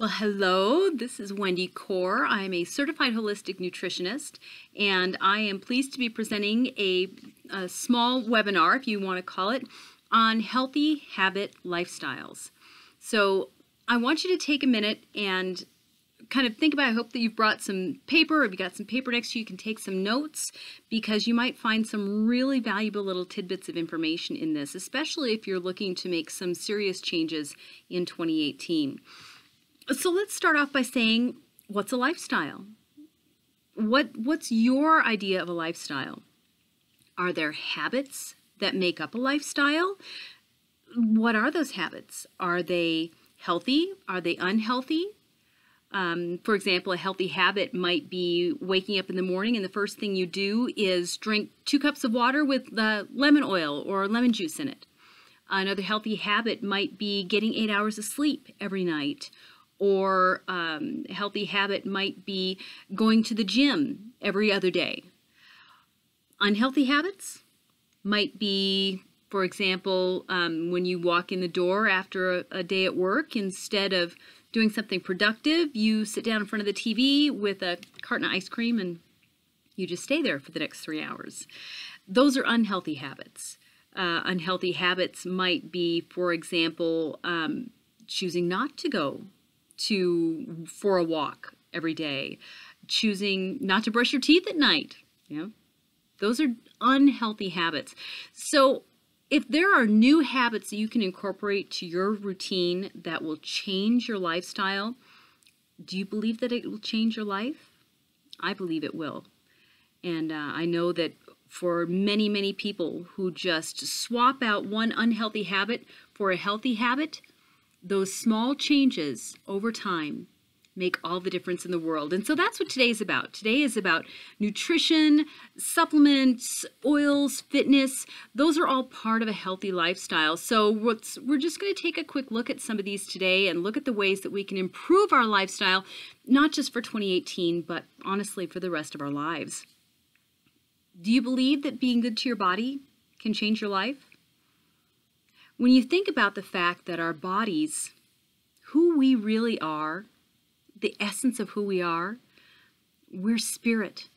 Well, hello, this is Wendy Core. I'm a certified holistic nutritionist, and I am pleased to be presenting a, a, small webinar, if you want to call it, on healthy habit lifestyles. So I want you to take a minute and kind of think about, I hope that you've brought some paper, if you've got some paper next to you, you can take some notes, because you might find some really valuable little tidbits of information in this, especially if you're looking to make some serious changes in 2018. So let's start off by saying what's a lifestyle? What what's your idea of a lifestyle? Are there habits that make up a lifestyle? What are those habits? Are they healthy? Are they unhealthy? Um, for example, a healthy habit might be waking up in the morning and the first thing you do is drink two cups of water with uh, lemon oil or lemon juice in it. Another healthy habit might be getting eight hours of sleep every night or um, a healthy habit might be going to the gym every other day. Unhealthy habits might be, for example, um, when you walk in the door after a, a day at work, instead of doing something productive, you sit down in front of the TV with a carton of ice cream and you just stay there for the next three hours. Those are unhealthy habits. Uh, unhealthy habits might be, for example, um, choosing not to go to for a walk every day, choosing not to brush your teeth at night. You know, those are unhealthy habits. So if there are new habits that you can incorporate to your routine that will change your lifestyle, do you believe that it will change your life? I believe it will. And uh, I know that for many, many people who just swap out one unhealthy habit for a healthy habit, those small changes over time make all the difference in the world. And so that's what today is about. Today is about nutrition, supplements, oils, fitness. Those are all part of a healthy lifestyle. So we're just going to take a quick look at some of these today and look at the ways that we can improve our lifestyle, not just for 2018, but honestly for the rest of our lives. Do you believe that being good to your body can change your life? When you think about the fact that our bodies, who we really are, the essence of who we are, we're spirit.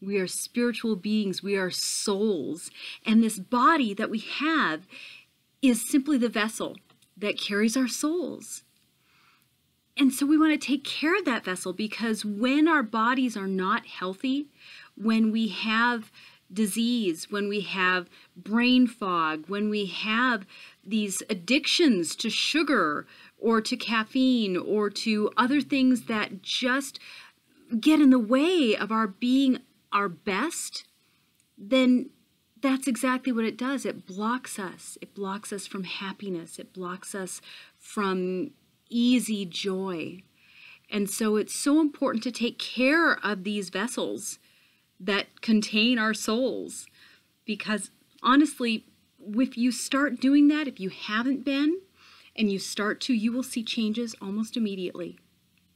We are spiritual beings. We are souls. And this body that we have is simply the vessel that carries our souls. And so we want to take care of that vessel because when our bodies are not healthy, when we have disease, when we have brain fog, when we have these addictions to sugar or to caffeine or to other things that just get in the way of our being our best, then that's exactly what it does. It blocks us. It blocks us from happiness. It blocks us from easy joy. And so it's so important to take care of these vessels that contain our souls. Because honestly, if you start doing that, if you haven't been, and you start to, you will see changes almost immediately.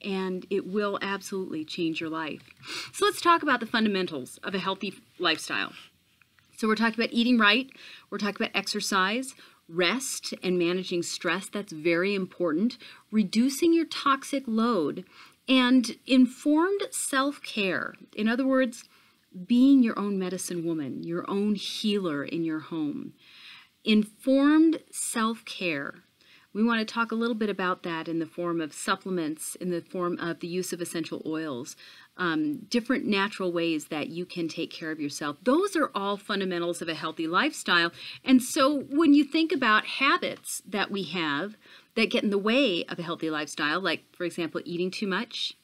And it will absolutely change your life. So let's talk about the fundamentals of a healthy lifestyle. So we're talking about eating right, we're talking about exercise, rest and managing stress, that's very important, reducing your toxic load, and informed self care. In other words, being your own medicine woman, your own healer in your home. Informed self care. We want to talk a little bit about that in the form of supplements, in the form of the use of essential oils, um, different natural ways that you can take care of yourself. Those are all fundamentals of a healthy lifestyle. And so when you think about habits that we have that get in the way of a healthy lifestyle, like, for example, eating too much,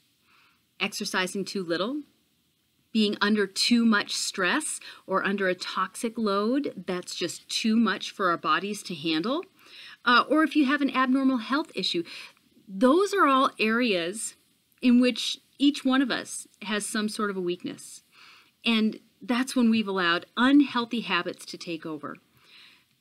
exercising too little, being under too much stress or under a toxic load that's just too much for our bodies to handle, uh, or if you have an abnormal health issue. Those are all areas in which each one of us has some sort of a weakness. And that's when we've allowed unhealthy habits to take over.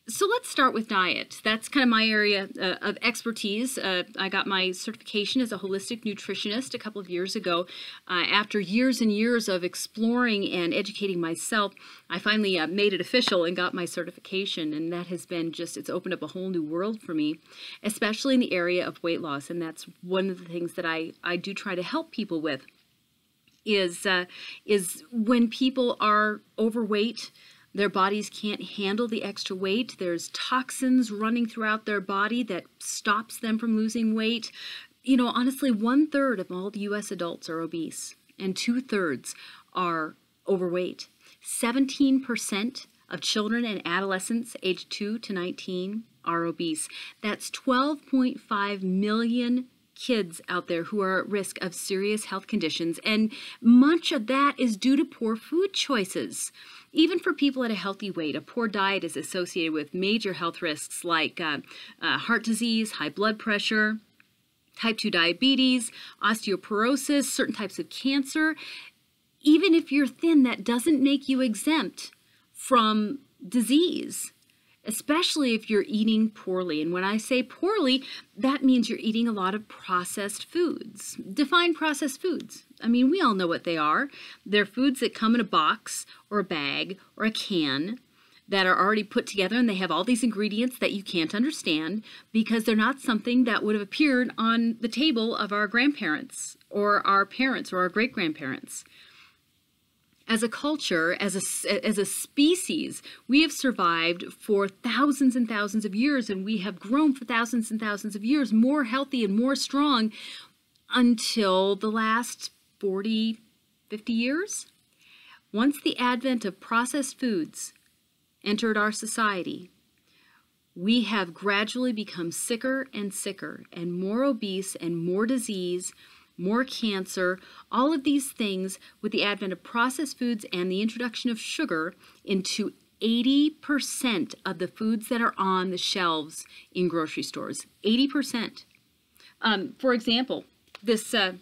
So let's start with diet. That's kind of my area uh, of expertise. Uh, I got my certification as a holistic nutritionist a couple of years ago. Uh, after years and years of exploring and educating myself, I finally uh, made it official and got my certification. And that has been just, it's opened up a whole new world for me, especially in the area of weight loss. And that's one of the things that I, I do try to help people with is, uh, is when people are overweight, their bodies can't handle the extra weight. There's toxins running throughout their body that stops them from losing weight. You know, honestly, one third of all the US adults are obese, and two thirds are overweight. 17% of children and adolescents aged 2 to 19 are obese. That's 12.5 million kids out there who are at risk of serious health conditions, and much of that is due to poor food choices. Even for people at a healthy weight, a poor diet is associated with major health risks like uh, uh, heart disease, high blood pressure, type 2 diabetes, osteoporosis, certain types of cancer. Even if you're thin, that doesn't make you exempt from disease especially if you're eating poorly. And when I say poorly, that means you're eating a lot of processed foods. Define processed foods. I mean, we all know what they are. They're foods that come in a box or a bag or a can that are already put together and they have all these ingredients that you can't understand because they're not something that would have appeared on the table of our grandparents or our parents or our great grandparents. As a culture, as a, as a species, we have survived for thousands and thousands of years, and we have grown for thousands and thousands of years, more healthy and more strong until the last 40, 50 years. Once the advent of processed foods entered our society, we have gradually become sicker and sicker and more obese and more disease more cancer, all of these things with the advent of processed foods and the introduction of sugar into 80% of the foods that are on the shelves in grocery stores. 80%. Um, for example, this uh,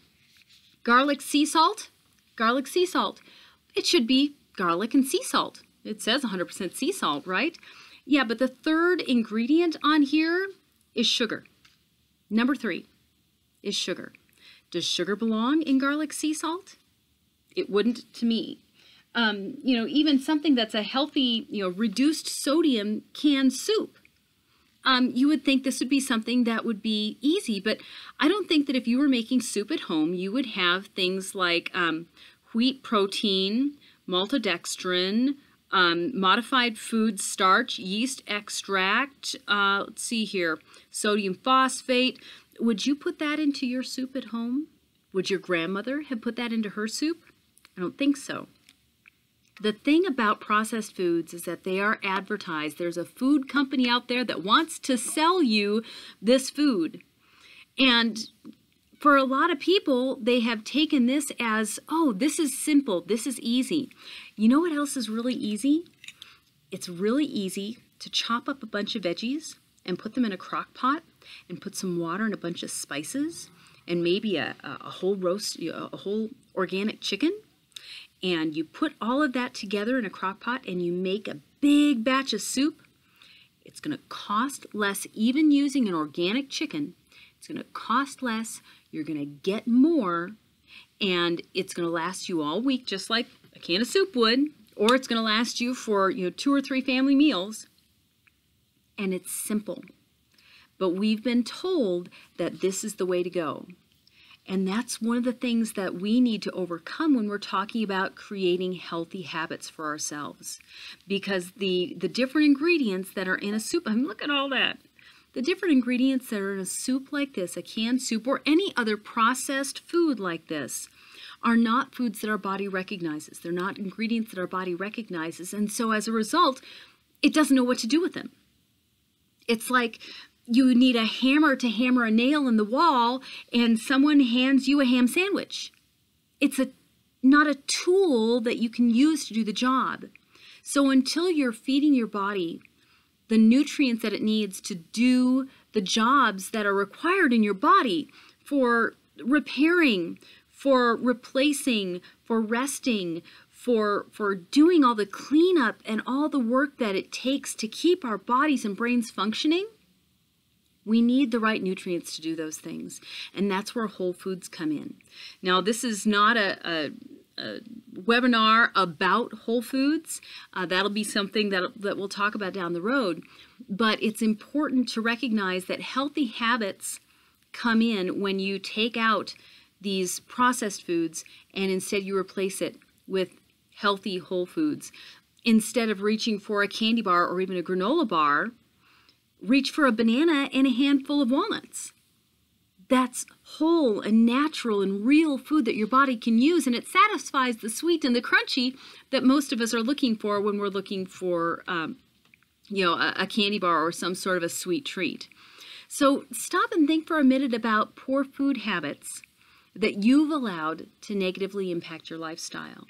garlic sea salt, garlic sea salt, it should be garlic and sea salt. It says 100% sea salt, right? Yeah, but the third ingredient on here is sugar. Number three is sugar. Does sugar belong in garlic sea salt? It wouldn't to me. Um, you know, even something that's a healthy, you know, reduced sodium canned soup. Um, you would think this would be something that would be easy, but I don't think that if you were making soup at home, you would have things like um, wheat protein, maltodextrin, um, modified food starch, yeast extract, uh, let's see here, sodium phosphate. Would you put that into your soup at home? Would your grandmother have put that into her soup? I don't think so. The thing about processed foods is that they are advertised. There's a food company out there that wants to sell you this food. And for a lot of people, they have taken this as, oh, this is simple, this is easy. You know what else is really easy? It's really easy to chop up a bunch of veggies and put them in a crock pot and put some water and a bunch of spices and maybe a, a whole roast, a whole organic chicken. And you put all of that together in a crock pot and you make a big batch of soup. It's going to cost less, even using an organic chicken. It's going to cost less. You're going to get more. And it's going to last you all week, just like a can of soup would. Or it's going to last you for you know two or three family meals. And it's simple. But we've been told that this is the way to go. And that's one of the things that we need to overcome when we're talking about creating healthy habits for ourselves. Because the, the different ingredients that are in a soup, I mean, look at all that. The different ingredients that are in a soup like this, a canned soup, or any other processed food like this, are not foods that our body recognizes. They're not ingredients that our body recognizes. And so as a result, it doesn't know what to do with them. It's like you need a hammer to hammer a nail in the wall and someone hands you a ham sandwich. It's a not a tool that you can use to do the job. So until you're feeding your body the nutrients that it needs to do the jobs that are required in your body for repairing, for replacing, for resting, for for doing all the cleanup and all the work that it takes to keep our bodies and brains functioning, we need the right nutrients to do those things, and that's where whole foods come in. Now, this is not a, a a webinar about Whole Foods. Uh, that'll be something that, that we'll talk about down the road. But it's important to recognize that healthy habits come in when you take out these processed foods and instead you replace it with healthy whole foods. Instead of reaching for a candy bar or even a granola bar, reach for a banana and a handful of walnuts. That's whole and natural and real food that your body can use, and it satisfies the sweet and the crunchy that most of us are looking for when we're looking for, um, you know, a, a candy bar or some sort of a sweet treat. So stop and think for a minute about poor food habits that you've allowed to negatively impact your lifestyle.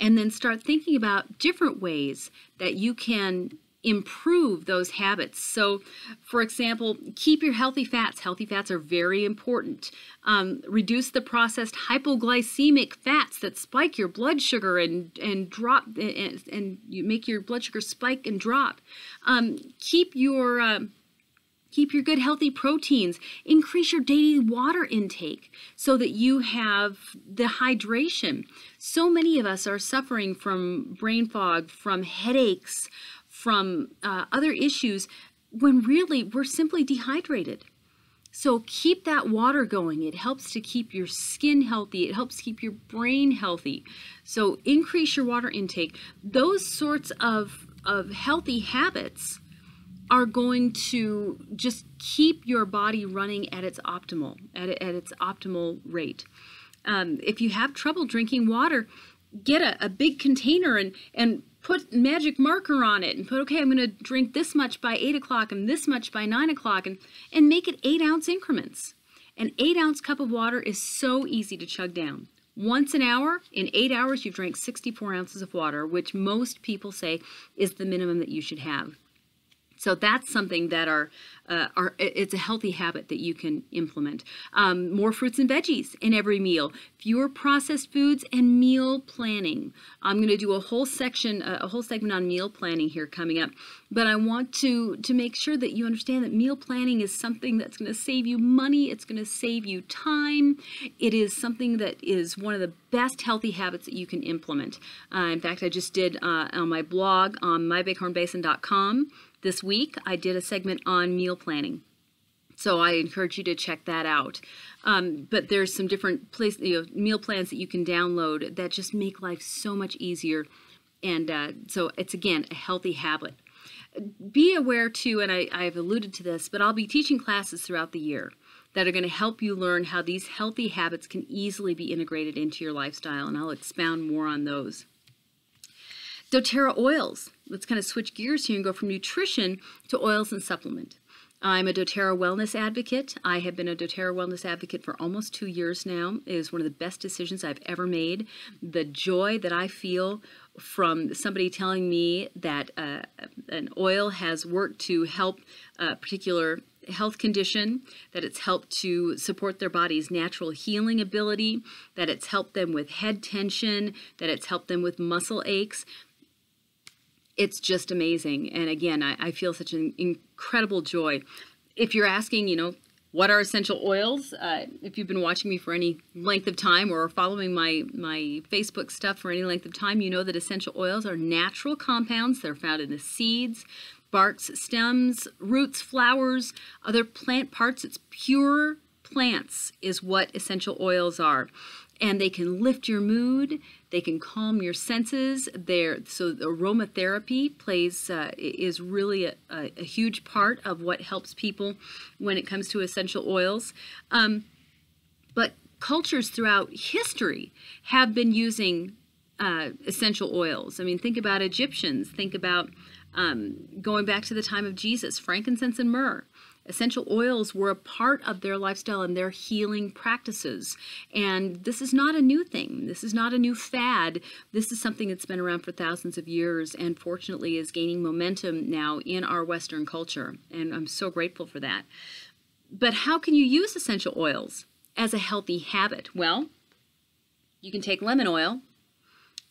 And then start thinking about different ways that you can improve those habits. So, for example, keep your healthy fats. Healthy fats are very important. Um, reduce the processed hypoglycemic fats that spike your blood sugar and and drop and, and you make your blood sugar spike and drop. Um, keep your um, keep your good healthy proteins increase your daily water intake so that you have the hydration so many of us are suffering from brain fog from headaches from uh, other issues when really we're simply dehydrated. So keep that water going. It helps to keep your skin healthy. It helps keep your brain healthy. So increase your water intake. Those sorts of, of healthy habits are going to just keep your body running at its optimal, at, at its optimal rate. Um, if you have trouble drinking water, get a, a big container and, and put magic marker on it and put, okay, I'm going to drink this much by 8 o'clock and this much by 9 o'clock and, and make it 8 ounce increments. An 8 ounce cup of water is so easy to chug down. Once an hour, in eight hours, you've drank 64 ounces of water, which most people say is the minimum that you should have. So that's something that are, uh, are it's a healthy habit that you can implement. Um, more fruits and veggies in every meal, fewer processed foods, and meal planning. I'm going to do a whole section, uh, a whole segment on meal planning here coming up. But I want to to make sure that you understand that meal planning is something that's going to save you money. It's going to save you time. It is something that is one of the best healthy habits that you can implement. Uh, in fact, I just did uh, on my blog on mybighornbasin.com this week, I did a segment on meal planning. So I encourage you to check that out. Um, but there's some different place, you know, meal plans that you can download that just make life so much easier. And uh, so it's, again, a healthy habit. Be aware, too, and I, I've alluded to this, but I'll be teaching classes throughout the year that are going to help you learn how these healthy habits can easily be integrated into your lifestyle, and I'll expound more on those. doTERRA oils let's kind of switch gears here and go from nutrition to oils and supplement. I'm a doTERRA wellness advocate. I have been a doTERRA wellness advocate for almost two years now. It is one of the best decisions I've ever made. The joy that I feel from somebody telling me that uh, an oil has worked to help a particular health condition, that it's helped to support their body's natural healing ability, that it's helped them with head tension, that it's helped them with muscle aches it's just amazing. And again, I, I feel such an incredible joy. If you're asking, you know, what are essential oils? Uh, if you've been watching me for any length of time or following my, my Facebook stuff for any length of time, you know that essential oils are natural compounds. They're found in the seeds, barks, stems, roots, flowers, other plant parts. It's pure plants is what essential oils are and they can lift your mood. They can calm your senses. There, so aromatherapy plays uh, is really a, a, a, huge part of what helps people when it comes to essential oils. Um, but cultures throughout history have been using uh, essential oils. I mean, think about Egyptians. Think about um, going back to the time of Jesus, frankincense and myrrh. Essential oils were a part of their lifestyle and their healing practices. And this is not a new thing. This is not a new fad. This is something that's been around for thousands of years and fortunately is gaining momentum now in our Western culture. And I'm so grateful for that. But how can you use essential oils as a healthy habit? Well, you can take lemon oil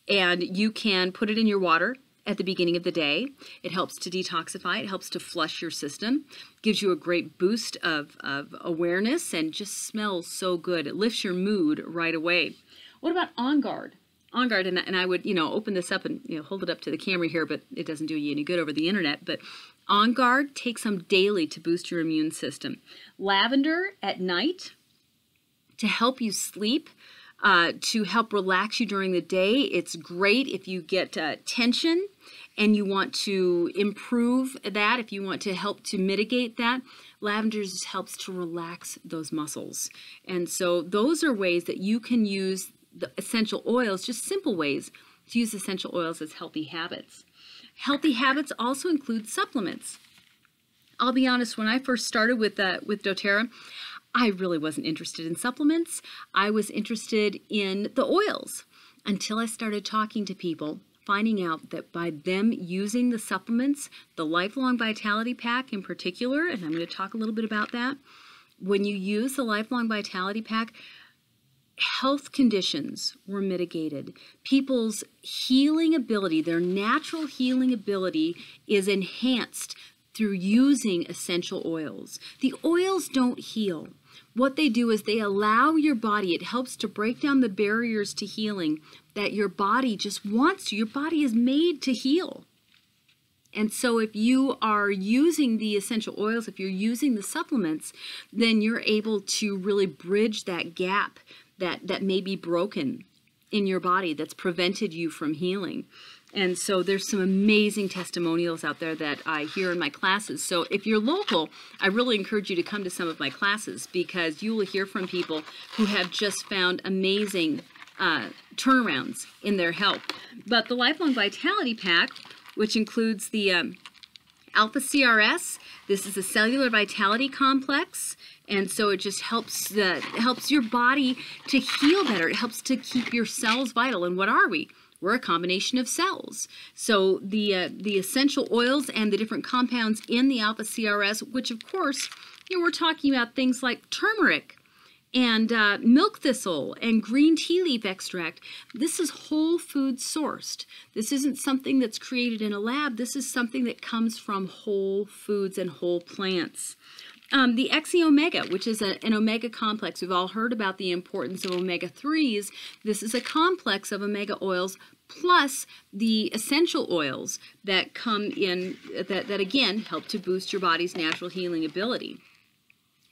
and you can put it in your water at the beginning of the day. It helps to detoxify, it helps to flush your system, gives you a great boost of, of awareness, and just smells so good. It lifts your mood right away. What about On Guard? On Guard, and, and I would, you know, open this up and you know, hold it up to the camera here, but it doesn't do you any good over the internet. But On Guard, take some daily to boost your immune system. Lavender at night to help you sleep uh, to help relax you during the day. It's great if you get uh, tension and you want to improve that, if you want to help to mitigate that, lavender just helps to relax those muscles. And so those are ways that you can use the essential oils, just simple ways to use essential oils as healthy habits. Healthy habits also include supplements. I'll be honest, when I first started with uh, with doTERRA, I really wasn't interested in supplements. I was interested in the oils until I started talking to people, finding out that by them using the supplements, the Lifelong Vitality Pack in particular, and I'm going to talk a little bit about that, when you use the Lifelong Vitality Pack, health conditions were mitigated. People's healing ability, their natural healing ability, is enhanced through using essential oils. The oils don't heal what they do is they allow your body, it helps to break down the barriers to healing that your body just wants to. Your body is made to heal. And so, if you are using the essential oils, if you're using the supplements, then you're able to really bridge that gap that, that may be broken in your body that's prevented you from healing. And so there's some amazing testimonials out there that I hear in my classes. So if you're local, I really encourage you to come to some of my classes because you will hear from people who have just found amazing uh, turnarounds in their health. But the Lifelong Vitality Pack, which includes the um, Alpha CRS, this is a cellular vitality complex and so it just helps the helps your body to heal better. It helps to keep your cells vital. And what are we? We're a combination of cells. So the, uh, the essential oils and the different compounds in the alpha CRS, which of course, you know, we're talking about things like turmeric and uh, milk thistle and green tea leaf extract. This is whole food sourced. This isn't something that's created in a lab. This is something that comes from whole foods and whole plants. Um, the Xe omega, which is a, an omega complex. We've all heard about the importance of omega-3s. This is a complex of omega oils plus the essential oils that come in, that, that again help to boost your body's natural healing ability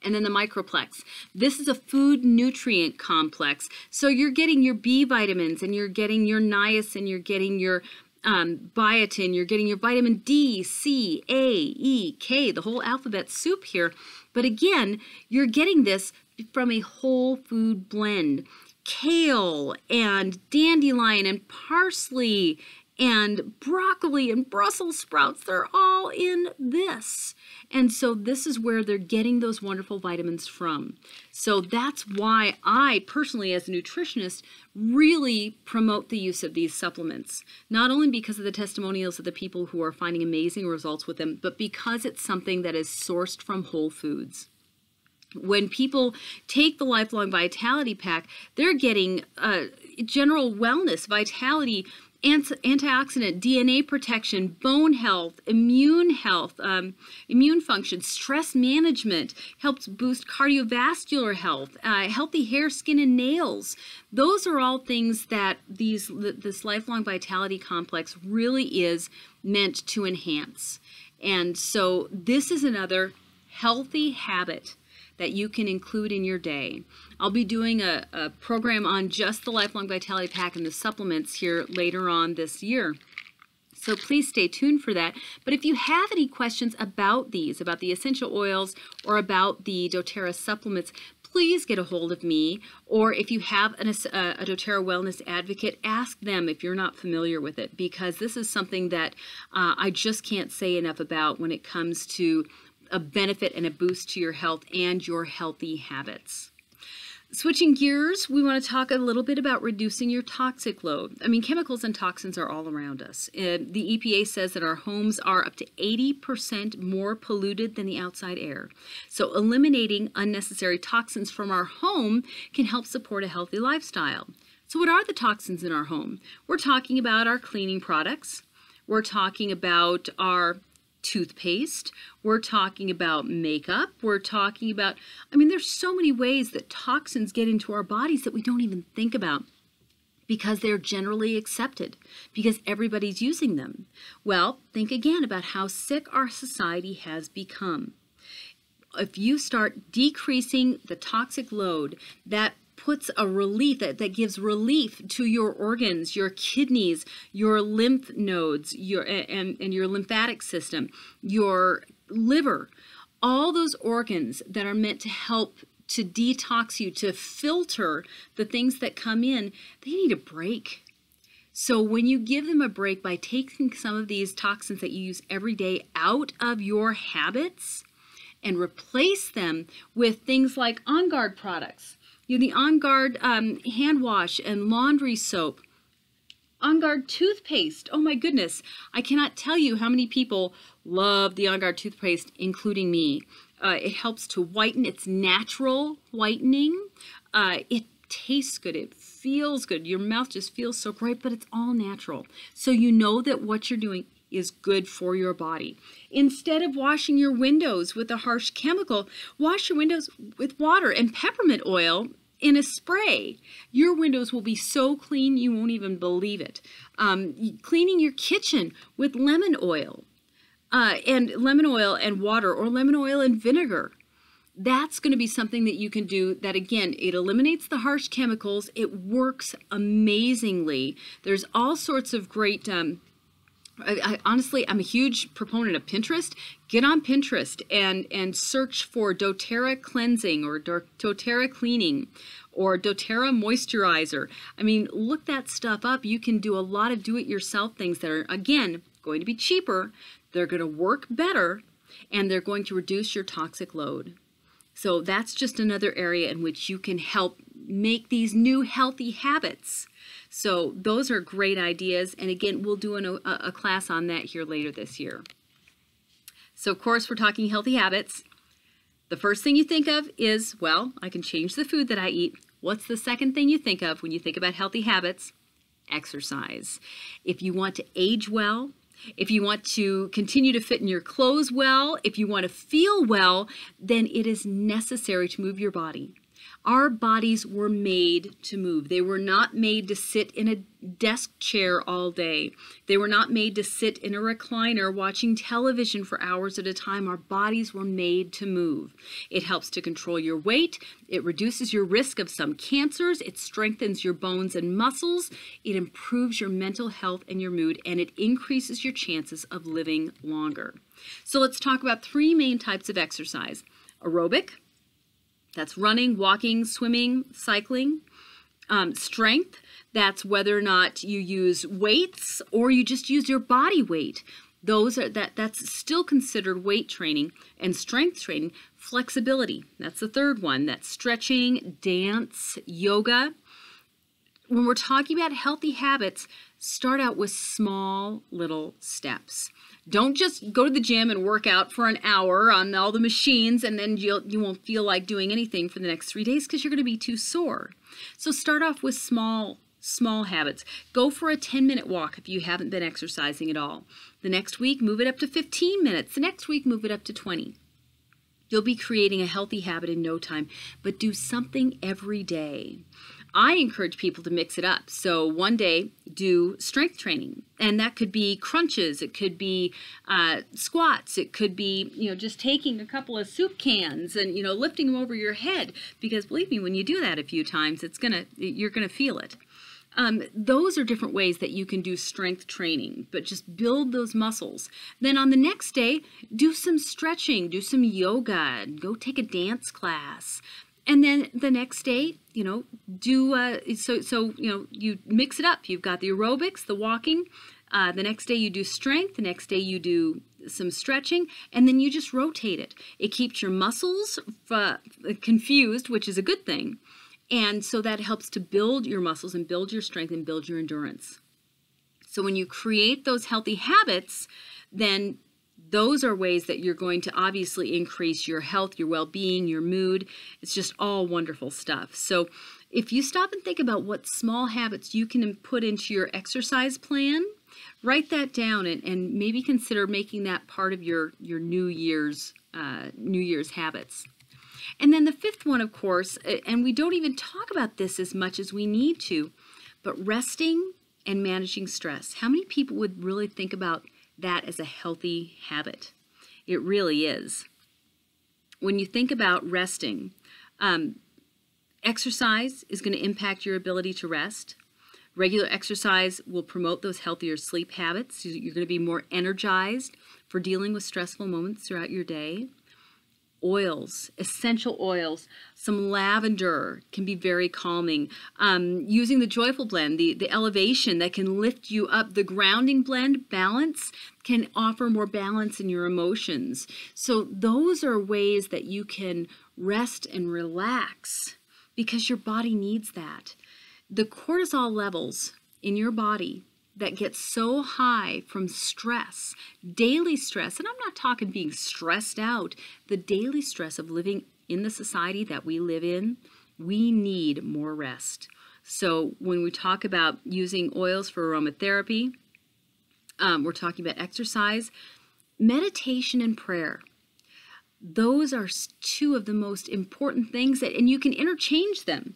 and then the microplex. This is a food nutrient complex. So you're getting your B vitamins and you're getting your niacin, you're getting your um, biotin, you're getting your vitamin D, C, A, E, K, the whole alphabet soup here. But again, you're getting this from a whole food blend. Kale and dandelion and parsley and broccoli and Brussels sprouts, they're all in this. And so this is where they're getting those wonderful vitamins from. So that's why I personally, as a nutritionist, really promote the use of these supplements. Not only because of the testimonials of the people who are finding amazing results with them, but because it's something that is sourced from whole foods when people take the lifelong vitality pack they're getting uh, general wellness vitality antioxidant, DNA protection, bone health, immune health, um, immune function, stress management, helps boost cardiovascular health, uh, healthy hair, skin, and nails. Those are all things that these this lifelong vitality complex really is meant to enhance. And so this is another healthy habit that you can include in your day. I'll be doing a, a program on just the Lifelong Vitality Pack and the supplements here later on this year. So please stay tuned for that. But if you have any questions about these, about the essential oils or about the doTERRA supplements, please get a hold of me. Or if you have an, a, a doTERRA wellness advocate, ask them if you're not familiar with it, because this is something that uh, I just can't say enough about when it comes to a benefit and a boost to your health and your healthy habits. Switching gears, we want to talk a little bit about reducing your toxic load. I mean, chemicals and toxins are all around us. the EPA says that our homes are up to 80% more polluted than the outside air. So eliminating unnecessary toxins from our home can help support a healthy lifestyle. So what are the toxins in our home? We're talking about our cleaning products. We're talking about our toothpaste, we're talking about makeup, we're talking about, I mean, there's so many ways that toxins get into our bodies that we don't even think about because they're generally accepted, because everybody's using them. Well, think again about how sick our society has become. If you start decreasing the toxic load, that puts a relief, that, that gives relief to your organs, your kidneys, your lymph nodes, your and, and your lymphatic system, your liver, all those organs that are meant to help to detox you, to filter the things that come in, they need a break. So when you give them a break by taking some of these toxins that you use every day out of your habits and replace them with things like OnGuard products, you know, the On Guard um, hand wash and laundry soap. On Guard toothpaste. Oh my goodness. I cannot tell you how many people love the On Guard toothpaste, including me. Uh, it helps to whiten. It's natural whitening. Uh, it tastes good. It feels good. Your mouth just feels so great, but it's all natural. So you know that what you're doing is good for your body. Instead of washing your windows with a harsh chemical, wash your windows with water and peppermint oil in a spray. Your windows will be so clean you won't even believe it. Um, cleaning your kitchen with lemon oil uh, and lemon oil and water or lemon oil and vinegar. That's going to be something that you can do that again, it eliminates the harsh chemicals. It works amazingly. There's all sorts of great um, I, I, honestly, I'm a huge proponent of Pinterest. Get on Pinterest and and search for DoTerra cleansing or DoTerra cleaning or doTERRA moisturizer. I mean, look that stuff up. You can do a lot of do-it-yourself things that are, again, going to be cheaper. They're going to work better, and they're going to reduce your toxic load. So that's just another area in which you can help make these new healthy habits so those are great ideas. And again, we'll do an, a, a class on that here later this year. So of course, we're talking healthy habits. The first thing you think of is, well, I can change the food that I eat. What's the second thing you think of when you think about healthy habits? Exercise. If you want to age well, if you want to continue to fit in your clothes well, if you want to feel well, then it is necessary to move your body. Our bodies were made to move. They were not made to sit in a desk chair all day. They were not made to sit in a recliner watching television for hours at a time. Our bodies were made to move. It helps to control your weight. It reduces your risk of some cancers. It strengthens your bones and muscles. It improves your mental health and your mood, and it increases your chances of living longer. So let's talk about three main types of exercise. Aerobic, that's running, walking, swimming, cycling. Um, strength, that's whether or not you use weights or you just use your body weight. Those are that that's still considered weight training and strength training. Flexibility, that's the third one. That's stretching, dance, yoga. When we're talking about healthy habits, start out with small little steps. Don't just go to the gym and work out for an hour on all the machines and then you'll, you won't feel like doing anything for the next three days because you're going to be too sore. So start off with small, small habits. Go for a 10 minute walk if you haven't been exercising at all. The next week, move it up to 15 minutes. The next week, move it up to 20. You'll be creating a healthy habit in no time, but do something every day. I encourage people to mix it up. So one day do strength training, and that could be crunches, it could be uh, squats, it could be you know just taking a couple of soup cans and you know lifting them over your head. Because believe me, when you do that a few times, it's gonna you're gonna feel it. Um, those are different ways that you can do strength training, but just build those muscles. Then on the next day, do some stretching, do some yoga, go take a dance class and then the next day you know do uh, so so you know you mix it up you've got the aerobics the walking uh, the next day you do strength the next day you do some stretching and then you just rotate it it keeps your muscles uh, confused which is a good thing and so that helps to build your muscles and build your strength and build your endurance so when you create those healthy habits then those are ways that you're going to obviously increase your health, your well being, your mood. It's just all wonderful stuff. So, if you stop and think about what small habits you can put into your exercise plan, write that down and, and maybe consider making that part of your, your New Year's uh, New Year's habits. And then the fifth one, of course, and we don't even talk about this as much as we need to, but resting and managing stress. How many people would really think about that as a healthy habit. It really is. When you think about resting, um, exercise is going to impact your ability to rest. Regular exercise will promote those healthier sleep habits. You're going to be more energized for dealing with stressful moments throughout your day oils, essential oils. Some lavender can be very calming. Um, using the joyful blend, the, the elevation that can lift you up, the grounding blend, balance, can offer more balance in your emotions. So those are ways that you can rest and relax because your body needs that. The cortisol levels in your body that gets so high from stress, daily stress, and I'm not talking being stressed out, the daily stress of living in the society that we live in, we need more rest. So when we talk about using oils for aromatherapy, um, we're talking about exercise, meditation, and prayer. Those are two of the most important things that, and you can interchange them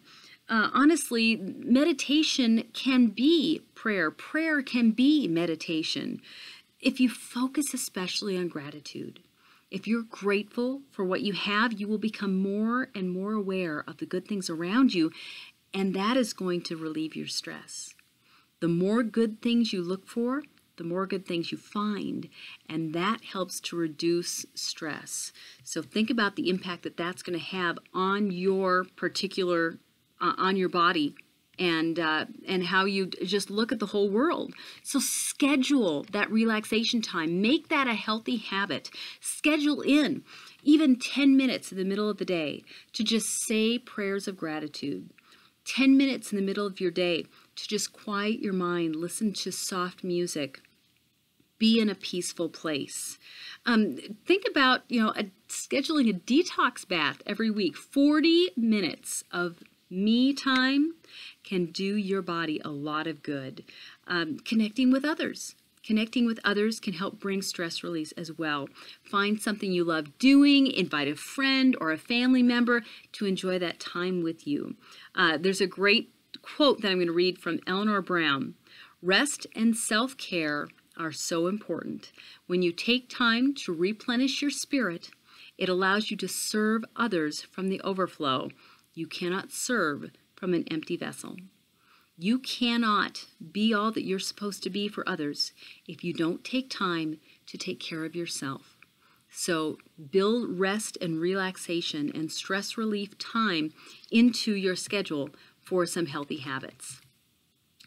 uh, honestly, meditation can be prayer. Prayer can be meditation. If you focus especially on gratitude, if you're grateful for what you have, you will become more and more aware of the good things around you, and that is going to relieve your stress. The more good things you look for, the more good things you find, and that helps to reduce stress. So think about the impact that that's going to have on your particular uh, on your body and uh, and how you just look at the whole world. So schedule that relaxation time. Make that a healthy habit. Schedule in even 10 minutes in the middle of the day to just say prayers of gratitude. 10 minutes in the middle of your day to just quiet your mind, listen to soft music, be in a peaceful place. Um, think about you know a, scheduling a detox bath every week, 40 minutes of me time can do your body a lot of good. Um, connecting with others. Connecting with others can help bring stress release as well. Find something you love doing, invite a friend or a family member to enjoy that time with you. Uh, there's a great quote that I'm going to read from Eleanor Brown Rest and self care are so important. When you take time to replenish your spirit, it allows you to serve others from the overflow you cannot serve from an empty vessel. You cannot be all that you're supposed to be for others if you don't take time to take care of yourself. So build rest and relaxation and stress relief time into your schedule for some healthy habits.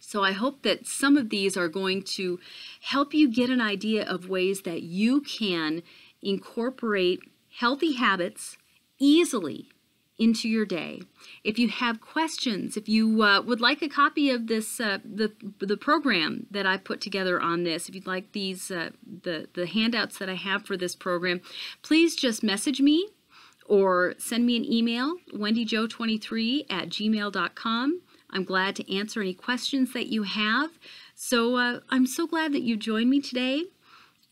So I hope that some of these are going to help you get an idea of ways that you can incorporate healthy habits easily into your day. If you have questions, if you uh, would like a copy of this uh, the the program that I put together on this, if you'd like these uh, the the handouts that I have for this program, please just message me or send me an email wendyjo 23 at gmail.com. I'm glad to answer any questions that you have. So uh, I'm so glad that you joined me today,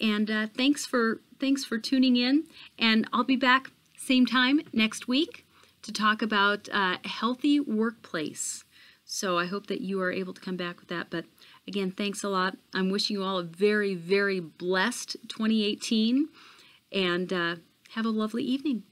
and uh, thanks for thanks for tuning in. And I'll be back same time next week to talk about uh, healthy workplace. So I hope that you are able to come back with that. But again, thanks a lot. I'm wishing you all a very, very blessed 2018 and uh, have a lovely evening.